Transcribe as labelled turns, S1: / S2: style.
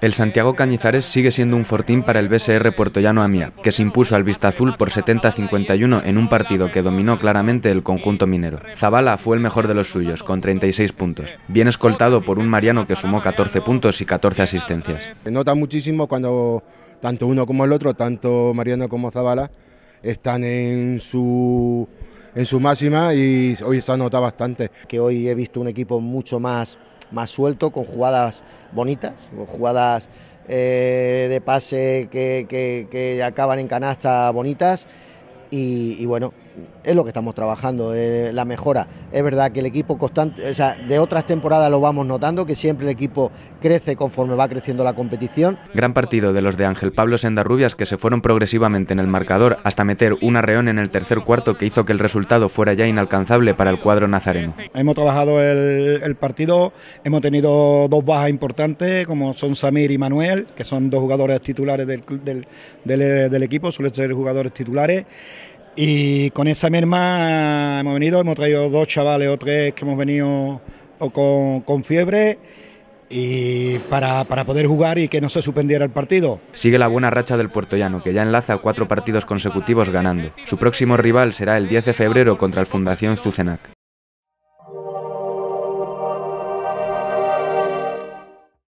S1: El Santiago Cañizares sigue siendo un fortín para el BSR puertollano AMIA... que se impuso al Vista Azul por 70-51 en un partido que dominó claramente el conjunto minero. Zabala fue el mejor de los suyos, con 36 puntos, bien escoltado por un Mariano que sumó 14 puntos y 14 asistencias.
S2: Se nota muchísimo cuando tanto uno como el otro, tanto Mariano como Zabala, están en su, en su máxima y hoy se nota
S3: bastante. Que hoy he visto un equipo mucho más, más suelto, con jugadas bonitas, jugadas eh, de pase que, que acaban en canasta bonitas. Y, bueno, es lo que estamos trabajando, la mejora. Es verdad que el equipo constante, o sea, de otras temporadas lo vamos notando, que siempre el equipo crece conforme va creciendo la competición.
S1: Gran partido de los de Ángel Pablo Sendarrubias que se fueron progresivamente en el marcador hasta meter un arreón en el tercer cuarto que hizo que el resultado fuera ya inalcanzable para el cuadro nazareno.
S4: Hemos trabajado el, partido, hemos tenido dos bajas importantes como son Samir y Manuel, que son dos jugadores titulares del equipo, suelen ser jugadores titulares. Y con esa merma hemos venido, hemos traído dos chavales o tres que hemos venido con, fiebre y para, para, poder jugar y que no se suspendiera el partido.
S1: Sigue la buena racha del puertollano, que ya enlaza cuatro partidos consecutivos ganando. Su próximo rival será el 10 de febrero contra el Fundación Zucenac.